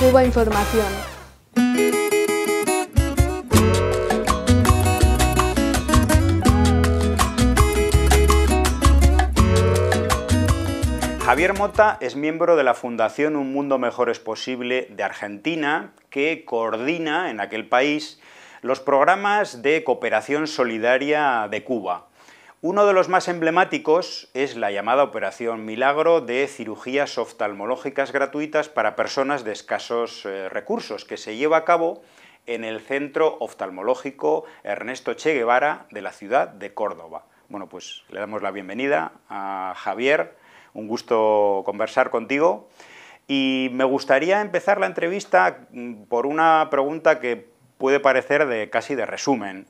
Cuba Información. Javier Mota es miembro de la Fundación Un Mundo Mejor es Posible de Argentina, que coordina en aquel país los programas de cooperación solidaria de Cuba. Uno de los más emblemáticos es la llamada Operación Milagro de cirugías oftalmológicas gratuitas para personas de escasos eh, recursos, que se lleva a cabo en el Centro Oftalmológico Ernesto Che Guevara de la ciudad de Córdoba. Bueno, pues le damos la bienvenida a Javier, un gusto conversar contigo. Y me gustaría empezar la entrevista mm, por una pregunta que puede parecer casi de resumen,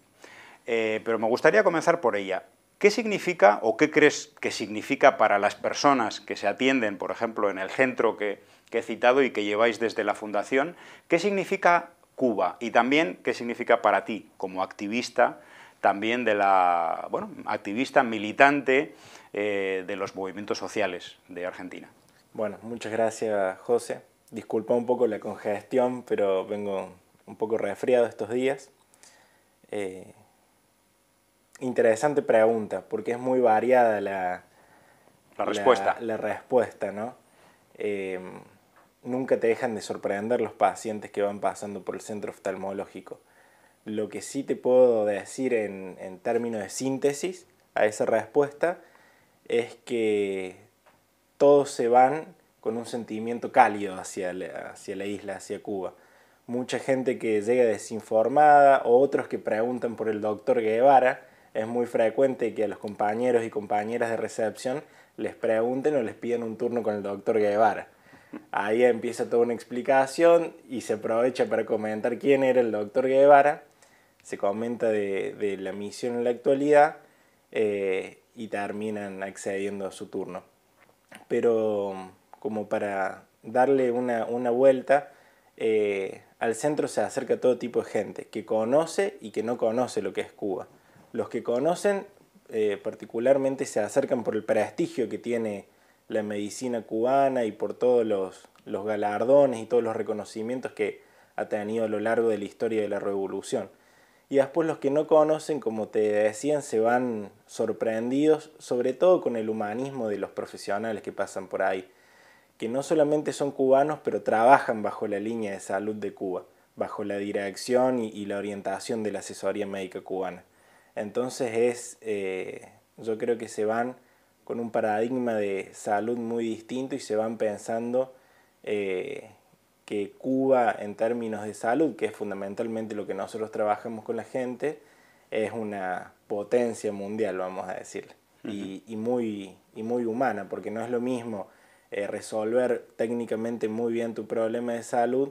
eh, pero me gustaría comenzar por ella. ¿Qué significa o qué crees que significa para las personas que se atienden, por ejemplo, en el centro que, he citado y que lleváis desde la Fundación? ¿Qué significa Cuba y también qué significa para ti como activista, también de la, bueno, activista militante eh, de los movimientos sociales de Argentina? Bueno, muchas gracias José. Disculpa un poco la congestión, pero vengo un poco resfriado estos días. Eh, interesante pregunta, porque es muy variada la, respuesta. La, respuesta, ¿no? Em, nunca te dejan de sorprender los pacientes que van pasando por el centro oftalmológico. Lo que sí te puedo decir en, términos de síntesis a esa respuesta es que todos se van con un sentimiento cálido hacia la isla, hacia Cuba. Mucha gente que llega desinformada o otros que preguntan por el doctor Guevara es muy frecuente que a los compañeros y compañeras de recepción les pregunten o les piden un turno con el doctor Guevara. Ahí empieza toda una explicación y se aprovecha para comentar quién era el doctor Guevara, se comenta de, la misión en la actualidad eh, y terminan accediendo a su turno. Pero como para darle una, vuelta, eh, al centro se acerca todo tipo de gente que conoce y que no conoce lo que es Cuba los que conocen eh, particularmente se acercan por el prestigio que tiene la medicina cubana y por todos los, galardones y todos los reconocimientos que ha tenido a lo largo de la historia de la revolución. Y después los que no conocen, como te decían, se van sorprendidos, sobre todo con el humanismo de los profesionales que pasan por ahí, que no solamente son cubanos, pero trabajan bajo la línea de salud de Cuba, bajo la dirección y la orientación de la asesoría médica cubana. Entonces es, eh, yo creo que se van con un paradigma de salud muy distinto y se van pensando eh, que Cuba en términos de salud, que es fundamentalmente lo que nosotros trabajamos con la gente, es una potencia mundial, vamos a decir, y, muy, humana, porque no es lo mismo eh, resolver técnicamente muy bien tu problema de salud,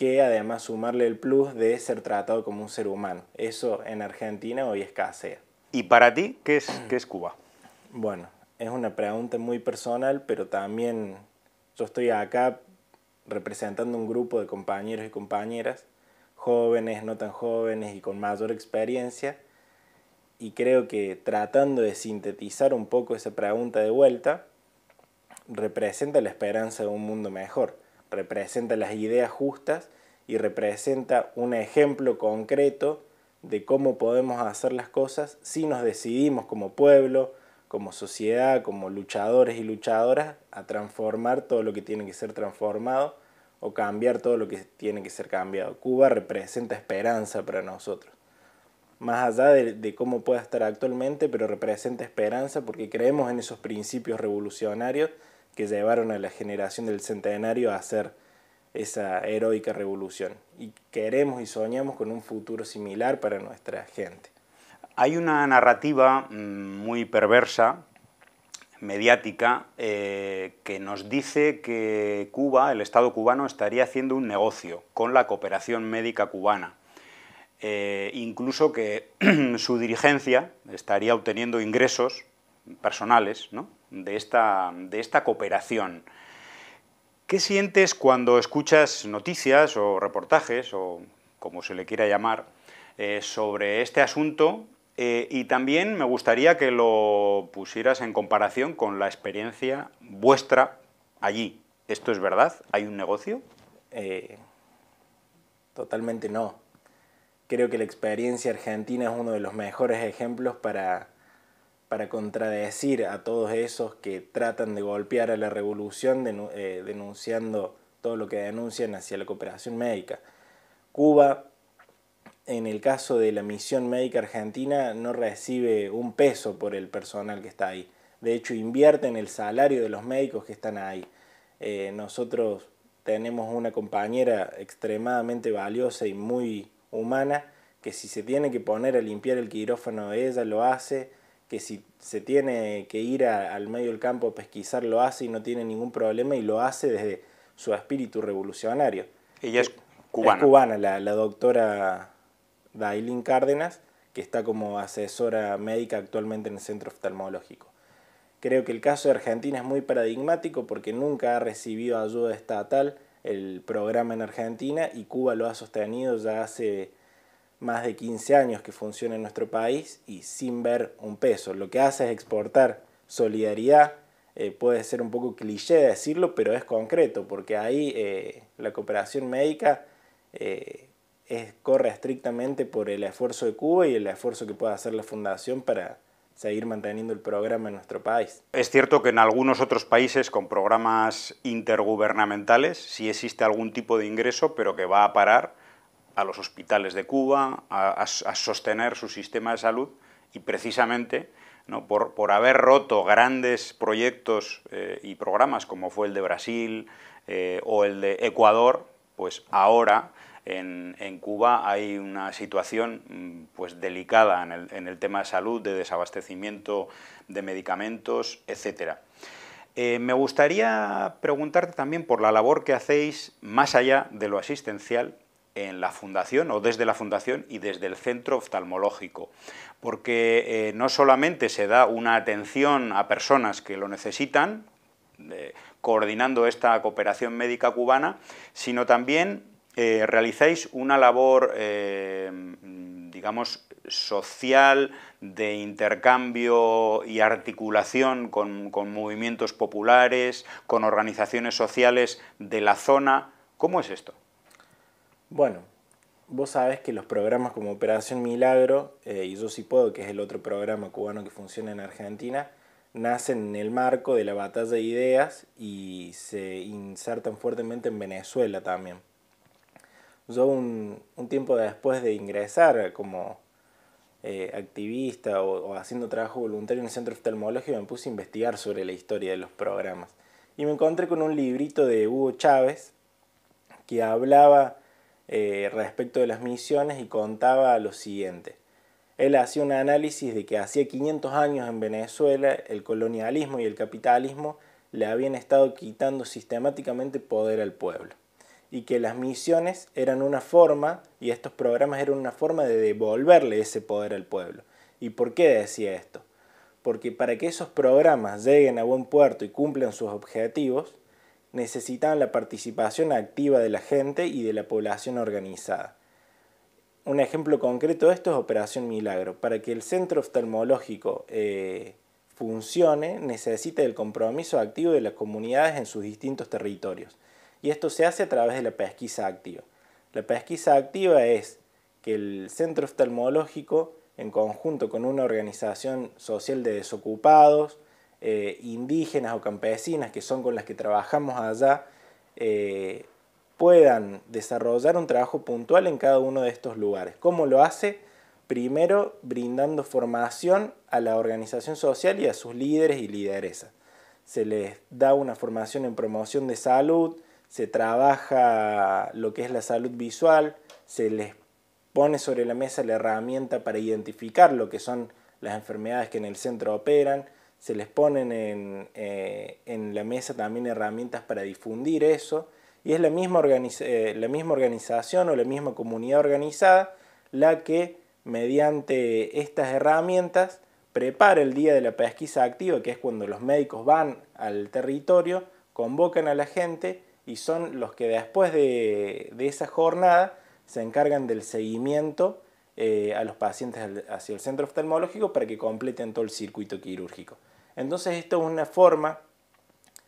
que además sumarle el plus de ser tratado como un ser humano. Eso en Argentina hoy escasea. ¿Y para ti qué es, es Cuba? Bueno, es una pregunta muy personal, pero también yo estoy acá representando un grupo de compañeros y compañeras, jóvenes, no tan jóvenes y con mayor experiencia, y creo que tratando de sintetizar un poco esa pregunta de vuelta, representa la esperanza de un mundo mejor representa las ideas justas y representa un ejemplo concreto de cómo podemos hacer las cosas si nos decidimos como pueblo, como sociedad, como luchadores y luchadoras a transformar todo lo que tiene que ser transformado o cambiar todo lo que tiene que ser cambiado. Cuba representa esperanza para nosotros, más allá de, cómo pueda estar actualmente, pero representa esperanza porque creemos en esos principios revolucionarios que llevaron a la generación del centenario a hacer esa heroica revolución. Y queremos y soñamos con un futuro similar para nuestra gente. Hay una narrativa mm, muy perversa, mediática, eh, que nos dice que Cuba, el Estado cubano, estaría haciendo un negocio con la cooperación médica cubana. Eh, incluso que su dirigencia estaría obteniendo ingresos personales, ¿no? de esta, de esta cooperación. ¿Qué sientes cuando escuchas noticias o reportajes, o como se le quiera llamar, eh, sobre este asunto? Eh, y también me gustaría que lo pusieras en comparación con la experiencia vuestra allí. ¿Esto es verdad? ¿Hay un negocio? Eh, totalmente no. Creo que la experiencia argentina es uno de los mejores ejemplos para para contradecir a todos esos que tratan de golpear a la revolución eh, denunciando todo lo que denuncian hacia la cooperación médica. Cuba, en el caso de la misión médica argentina, no recibe un peso por el personal que está ahí. De hecho, invierte en el salario de los médicos que están ahí. Eh, nosotros tenemos una compañera extremadamente valiosa y muy humana que si se tiene que poner a limpiar el quirófano de ella lo hace que si se tiene que ir al medio del campo a pesquisar, lo hace y no tiene ningún problema y lo hace desde su espíritu revolucionario. Ella es cubana. Es cubana, la, la doctora Dailin Cárdenas, que está como asesora médica actualmente en el centro oftalmológico. Creo que el caso de Argentina es muy paradigmático porque nunca ha recibido ayuda estatal el programa en Argentina y Cuba lo ha sostenido ya hace más de 15 años que funciona en nuestro país y sin ver un peso. Lo que hace es exportar solidaridad. Eh, puede ser un poco cliché decirlo, pero es concreto, porque ahí eh, la cooperación médica eh, corre estrictamente por el esfuerzo de Cuba y el esfuerzo que pueda hacer la Fundación para, seguir manteniendo el programa en nuestro país. Es cierto que en algunos otros países con programas intergubernamentales sí existe algún tipo de ingreso, pero que va a parar a los hospitales de Cuba, a, sostener su sistema de salud y precisamente por, haber roto grandes proyectos eh, y programas como fue el de Brasil eh, o el de Ecuador, pues ahora en, Cuba hay una situación mm, pues, delicada en el, tema de salud, de desabastecimiento de medicamentos, etcétera. Eh, me gustaría preguntarte también por la labor que hacéis más allá de lo asistencial en la fundación o desde la fundación y desde el centro oftalmológico, porque eh, no solamente se da una atención a personas que lo necesitan, eh, coordinando esta cooperación médica cubana, sino también eh, realizáis una labor, digamos, social, de intercambio y articulación con, con movimientos populares, con organizaciones sociales de la zona. ¿Cómo es esto? Bueno, vos sabés que los programas como Operación Milagro eh, y Yo sí puedo, que es el otro programa cubano que funciona en Argentina, nacen en el marco de la batalla de ideas y se insertan fuertemente en Venezuela también. Yo un, un tiempo después de ingresar como eh, activista o, o, haciendo trabajo voluntario en el centro oftalmológico me puse a investigar sobre la historia de los programas. Y me encontré con un librito de Hugo Chávez que hablaba eh, respecto de las misiones y contaba lo siguiente. Él hacía un análisis de que hacía 500 años en Venezuela el colonialismo y el capitalismo le habían estado quitando sistemáticamente poder al pueblo y que las misiones eran una forma y estos programas eran una forma de devolverle ese poder al pueblo. ¿Y por qué decía esto? Porque para que esos programas lleguen a buen puerto y cumplan sus objetivos, ...necesitan la participación activa de la gente y de la población organizada. Un ejemplo concreto de esto es Operación Milagro. Para que el centro oftalmológico eh, funcione, necesita el compromiso activo de las comunidades en sus distintos territorios. Y esto se hace a través de la pesquisa activa. La pesquisa activa es que el centro oftalmológico, en conjunto con una organización social de desocupados, eh, indígenas o campesinas que son con las que trabajamos allá eh, puedan desarrollar un trabajo puntual en cada uno de estos lugares. ¿Cómo lo hace? Primero, brindando formación a la organización social y a sus líderes y lideresas. Se les da una formación en promoción de salud, se trabaja lo que es la salud visual, se les pone sobre la mesa la herramienta para identificar lo que son las enfermedades que en el centro operan, se les ponen eh, en, la mesa también herramientas para difundir eso, y es la misma, eh, la misma organización o la misma comunidad organizada la que mediante estas herramientas prepara el día de la pesquisa activa, que es cuando los médicos van al territorio, convocan a la gente y son los que después de, esa jornada se encargan del seguimiento eh, a los pacientes hacia el centro oftalmológico para que completen todo el circuito quirúrgico. Entonces esto es una forma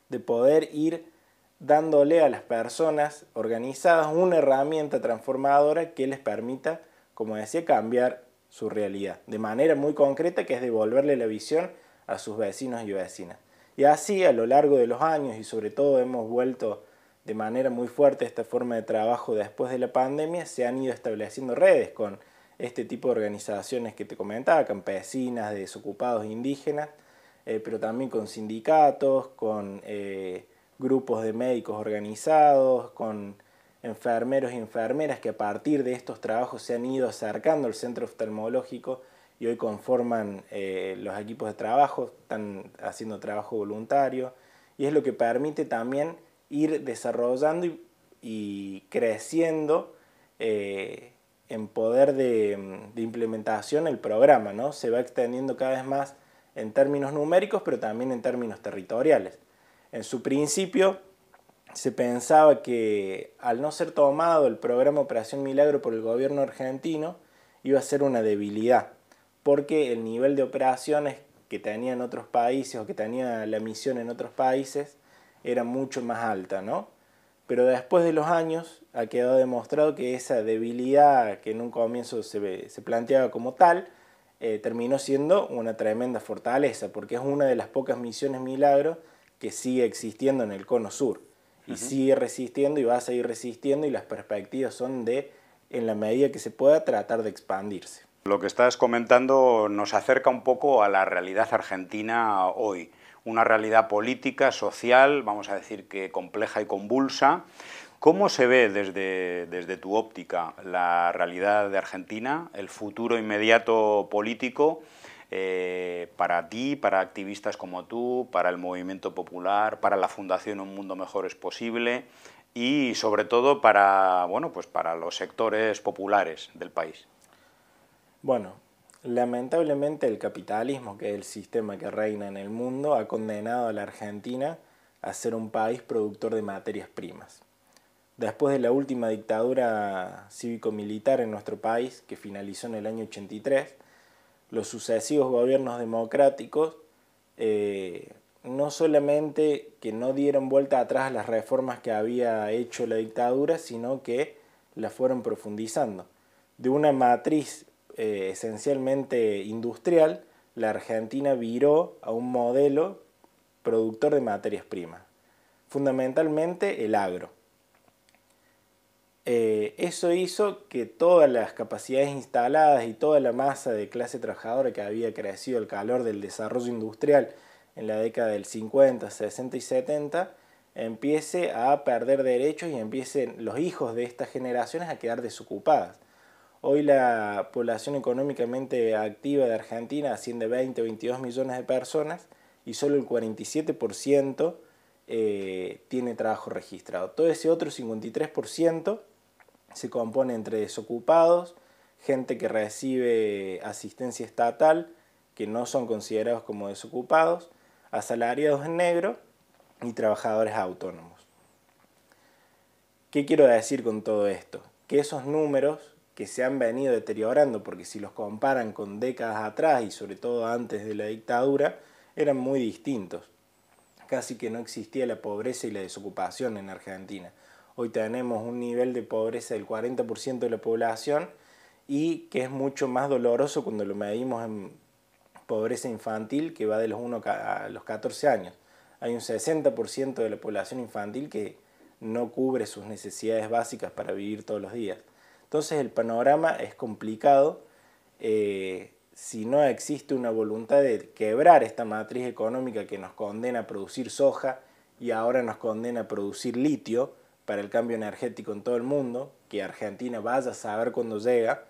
de poder ir dándole a las personas organizadas una herramienta transformadora que les permita, como decía, cambiar su realidad de manera muy concreta, que es devolverle la visión a sus vecinos y vecinas. Y así a lo largo de los años y sobre todo hemos vuelto de manera muy fuerte esta forma de trabajo después de la pandemia, se han ido estableciendo redes con este tipo de organizaciones que te comentaba, campesinas, desocupados indígenas, eh, pero también con sindicatos, con eh, grupos de médicos organizados, con enfermeros y enfermeras que a partir de estos trabajos se han ido acercando al centro oftalmológico y hoy conforman eh, los equipos de trabajo, están haciendo trabajo voluntario y es lo que permite también ir desarrollando y, creciendo en poder de, de, implementación el programa, ¿no? Se va extendiendo cada vez más en términos numéricos, pero también en términos territoriales. En su principio se pensaba que al no ser tomado el programa Operación Milagro por el gobierno argentino, iba a ser una debilidad, porque el nivel de operaciones que tenían otros países o que tenía la misión en otros países era mucho más alta, ¿no? Pero después de los años ha quedado demostrado que esa debilidad que en un comienzo se, se planteaba como tal, eh, terminó siendo una tremenda fortaleza, porque es una de las pocas misiones milagro que sigue existiendo en el cono sur. Y sigue resistiendo y va a seguir resistiendo y las perspectivas son de, en la medida que se pueda, tratar de expandirse. Lo que estás comentando nos acerca un poco a la realidad argentina hoy, una realidad política, social, vamos a decir que compleja y convulsa, ¿Cómo se ve desde, tu óptica la realidad de Argentina, el futuro inmediato político eh, para ti, para activistas como tú, para el movimiento popular, para la Fundación Un Mundo Mejor es Posible y sobre todo pues para los sectores populares del país? Bueno, lamentablemente el capitalismo, que es el sistema que reina en el mundo, ha condenado a la Argentina a ser un país productor de materias primas después de la última dictadura cívico-militar en nuestro país, que finalizó en el año 83, los sucesivos gobiernos democráticos eh, no solamente que no dieron vuelta atrás a las reformas que había hecho la dictadura, sino que las fueron profundizando. De una matriz eh, esencialmente industrial, la Argentina viró a un modelo productor de materias primas, fundamentalmente el agro. Eh, eso hizo que todas las capacidades instaladas y toda la masa de clase trabajadora que había crecido al calor del desarrollo industrial en la década del 50, 60 y 70 empiece a perder derechos y empiecen los hijos de estas generaciones a quedar desocupadas. Hoy la población económicamente activa de Argentina asciende a 20 o 22 millones de personas y solo el 47% eh, tiene trabajo registrado. Todo ese otro 53% se compone entre desocupados, gente que recibe asistencia estatal, que no son considerados como desocupados, asalariados en negro y trabajadores autónomos. ¿Qué quiero decir con todo esto? Que esos números que se han venido deteriorando, porque si los comparan con décadas atrás y sobre todo antes de la dictadura, eran muy distintos. Casi que no existía la pobreza y la desocupación en Argentina. Hoy tenemos un nivel de pobreza del 40% de la población y que es mucho más doloroso cuando lo medimos en pobreza infantil que va de los 1 a los 14 años. Hay un 60% de la población infantil que no cubre sus necesidades básicas para vivir todos los días. Entonces el panorama es complicado eh, si no existe una voluntad de quebrar esta matriz económica que nos condena a producir soja y ahora nos condena a producir litio para el cambio energético en todo el mundo, que Argentina vaya a saber cuándo llega,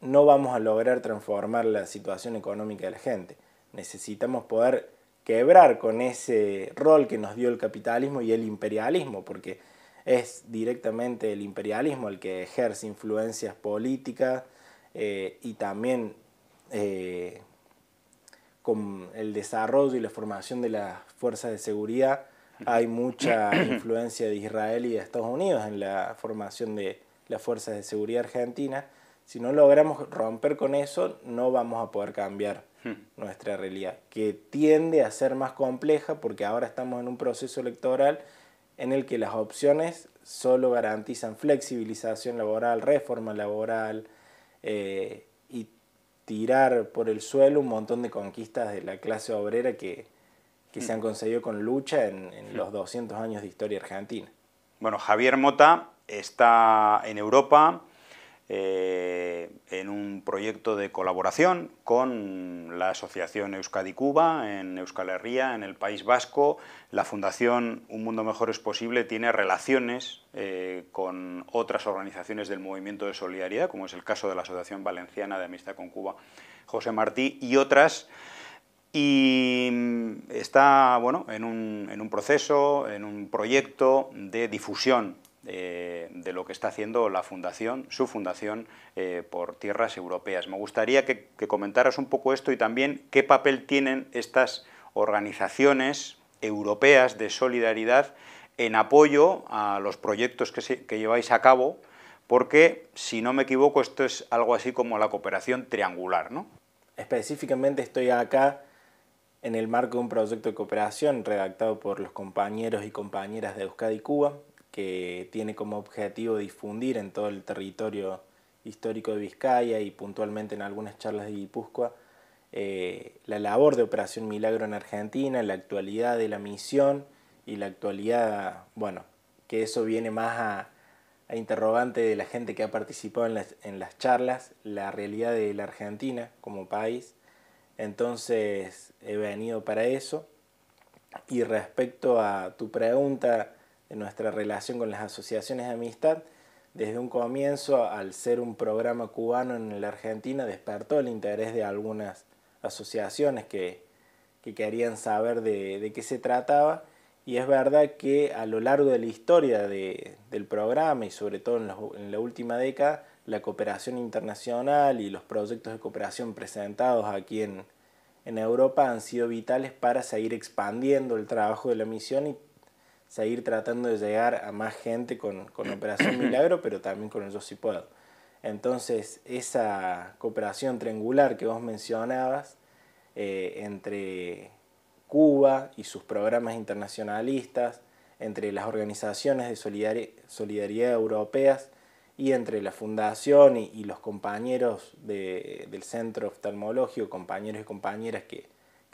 no vamos a lograr transformar la situación económica de la gente. Necesitamos poder quebrar con ese rol que nos dio el capitalismo y el imperialismo, porque es directamente el imperialismo el que ejerce influencias políticas eh, y también eh, con el desarrollo y la formación de las fuerzas de seguridad hay mucha influencia de Israel y de Estados Unidos en la formación de las fuerzas de seguridad argentinas. Si no logramos romper con eso, no vamos a poder cambiar hmm. nuestra realidad, que tiende a ser más compleja porque ahora estamos en un proceso electoral en el que las opciones solo garantizan flexibilización laboral, reforma laboral eh, y tirar por el suelo un montón de conquistas de la clase obrera que, que mm. se han conseguido con lucha en, los 200 años de historia argentina. Bueno, Javier Mota está en Europa eh, en un proyecto de colaboración con la Asociación Euskadi Cuba en Euskal Herria, en el País Vasco. La Fundación Un Mundo Mejor es Posible tiene relaciones eh, con otras organizaciones del movimiento de solidaridad, como es el caso de la Asociación Valenciana de Amistad con Cuba, José Martí, y otras y mm, está bueno, en, un, proceso, en un proyecto de difusión eh, de lo que está haciendo la fundación, su fundación, eh, por tierras europeas. Me gustaría que, comentaras un poco esto y también qué papel tienen estas organizaciones europeas de solidaridad en apoyo a los proyectos que, que lleváis a cabo, porque, si no me equivoco, esto es algo así como la cooperación triangular, ¿no? Específicamente estoy acá en el marco de un proyecto de cooperación redactado por los compañeros y compañeras de Euskadi Cuba, que tiene como objetivo difundir en todo el territorio histórico de Vizcaya y puntualmente en algunas charlas de Guipúzcoa eh, la labor de Operación Milagro en Argentina, la actualidad de la misión y la actualidad, bueno, que eso viene más a, interrogante de la gente que ha participado en las, en las charlas, la realidad de la Argentina como país entonces he venido para eso. Y respecto a tu pregunta de nuestra relación con las asociaciones de amistad, desde un comienzo, al ser un programa cubano en la Argentina, despertó el interés de algunas asociaciones que, querían saber de, qué se trataba. Y es verdad que a lo largo de la historia del programa y sobre todo en la última década, la cooperación internacional y los proyectos de cooperación presentados aquí en, en Europa han sido vitales para seguir expandiendo el trabajo de la misión y seguir tratando de llegar a más gente con, con Operación Milagro, pero también con el Yo Si Puedo. Entonces, esa cooperación triangular que vos mencionabas eh, entre Cuba y sus programas internacionalistas, entre las organizaciones de solidaridad europeas y entre la fundación y, los compañeros del centro oftalmológico, compañeros y compañeras que,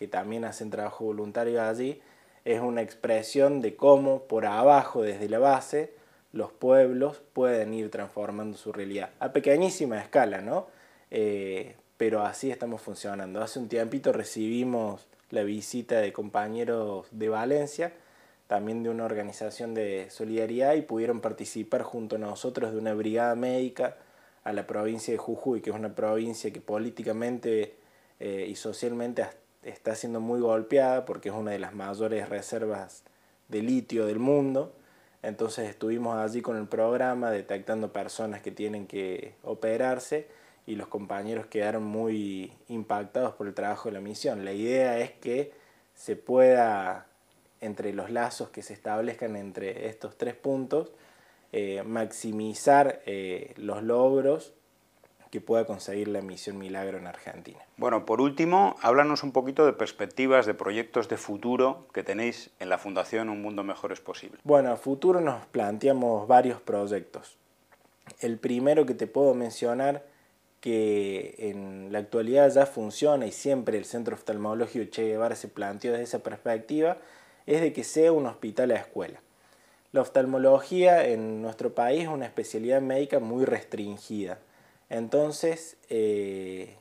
también hacen trabajo voluntario allí, es una expresión de cómo por abajo, desde la base, los pueblos pueden ir transformando su realidad. A pequeñísima escala, ¿no? Eh, pero así estamos funcionando. Hace un tiempito recibimos la visita de compañeros de Valencia, también de una organización de solidaridad y pudieron participar junto a nosotros de una brigada médica a la provincia de Jujuy, que es una provincia que políticamente eh, y socialmente está siendo muy golpeada porque es una de las mayores reservas de litio del mundo. Entonces estuvimos allí con el programa detectando personas que tienen que operarse y los compañeros quedaron muy impactados por el trabajo de la misión. La idea es que se pueda entre los lazos que se establezcan entre estos tres puntos, eh, maximizar eh, los logros que pueda conseguir la misión Milagro en Argentina. Bueno, por último, háblanos un poquito de perspectivas, de proyectos de futuro que tenéis en la Fundación Un Mundo Mejor es Posible. Bueno, a futuro nos planteamos varios proyectos. El primero que te puedo mencionar, que en la actualidad ya funciona y siempre el Centro Oftalmológico Che Guevara se planteó desde esa perspectiva, es de que sea un hospital a escuela. La oftalmología en nuestro país es una especialidad médica muy restringida. Entonces, eh,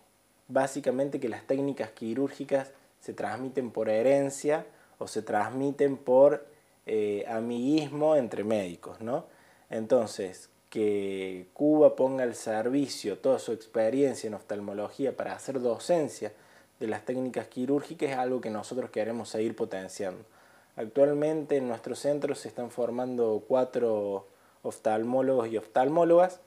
básicamente que las técnicas quirúrgicas se transmiten por herencia o se transmiten por eh, amiguismo entre médicos, ¿no? Entonces, que Cuba ponga al servicio toda su experiencia en oftalmología para hacer docencia de las técnicas quirúrgicas es algo que nosotros queremos seguir potenciando. Actualmente en nuestro centro se están formando cuatro oftalmólogos y oftalmólogas,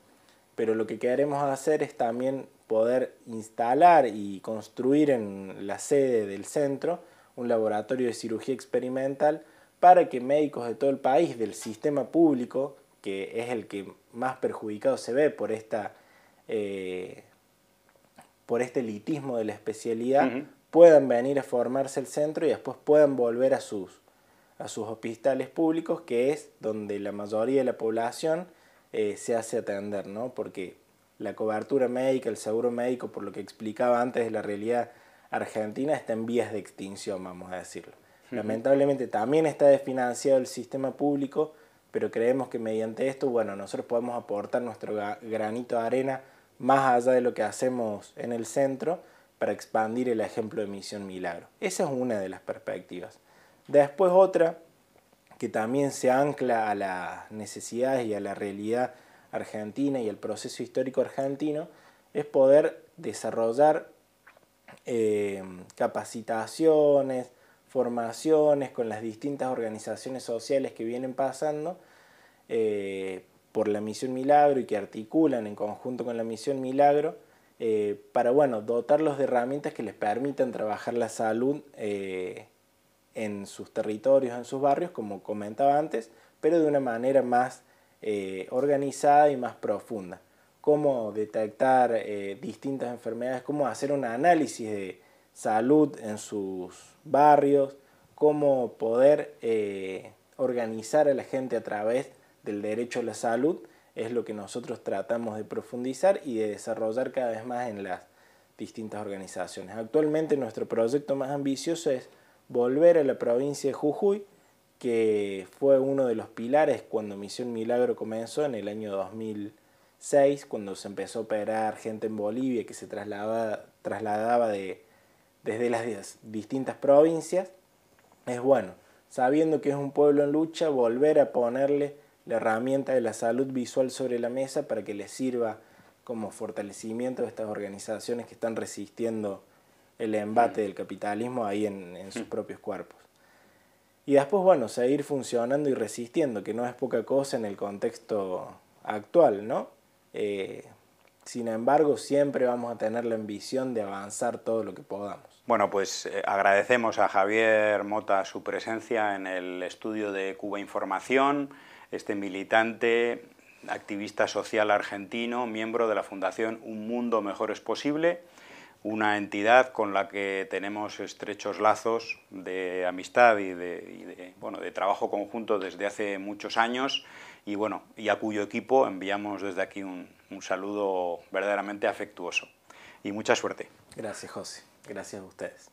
pero lo que queremos hacer es también poder instalar y construir en la sede del centro un laboratorio de cirugía experimental para que médicos de todo el país, del sistema público, que es el que más perjudicado se ve por esta eh, por este elitismo de la especialidad, puedan venir a formarse el centro y después puedan volver a sus a sus hospitales públicos, que es donde la mayoría de la población eh, se hace atender, ¿no? Porque la cobertura médica, el seguro médico, por lo que explicaba antes de la realidad argentina, está en vías de extinción, vamos a decirlo. Lamentablemente también está desfinanciado el sistema público, pero creemos que mediante esto, bueno, nosotros podemos aportar nuestro granito de arena más allá de lo que hacemos en el centro para expandir el ejemplo de Misión Milagro. Esa es una de las perspectivas. Después otra que también se ancla a las necesidades y a la realidad argentina y al proceso histórico argentino, es poder desarrollar eh, capacitaciones, formaciones con las distintas organizaciones sociales que vienen pasando eh, por la Misión Milagro y que articulan en conjunto con la Misión Milagro eh, para bueno, dotarlos de herramientas que les permitan trabajar la salud en sus territorios, en sus barrios, como comentaba antes, pero de una manera más eh, organizada y más profunda. Cómo detectar eh, distintas enfermedades, cómo hacer un análisis de salud en sus barrios, cómo poder eh, organizar a la gente a través del derecho a la salud, es lo que nosotros tratamos de profundizar y de desarrollar cada vez más en las distintas organizaciones. Actualmente nuestro proyecto más ambicioso es volver a la provincia de Jujuy, que fue uno de los pilares cuando Misión Milagro comenzó en el año 2006, cuando se empezó a operar gente en Bolivia que se trasladaba, trasladaba de, desde las distintas provincias. Es bueno, sabiendo que es un pueblo en lucha, volver a ponerle la herramienta de la salud visual sobre la mesa para que le sirva como fortalecimiento de estas organizaciones que están resistiendo el embate mm. del capitalismo ahí en, sus mm. propios cuerpos. Y después, bueno, seguir funcionando y resistiendo, que no es poca cosa en el contexto actual, ¿no? Eh, sin embargo, siempre vamos a tener la ambición de avanzar todo lo que podamos. Bueno, pues eh, agradecemos a Javier Mota su presencia en el estudio de Cuba Información, este militante, activista social argentino, miembro de la Fundación Un Mundo Mejor es Posible una entidad con la que tenemos estrechos lazos de amistad y de, bueno, de trabajo conjunto desde hace muchos años y, bueno, y a cuyo equipo enviamos desde aquí un, un saludo verdaderamente afectuoso. Y mucha suerte. Gracias, José. Gracias a ustedes.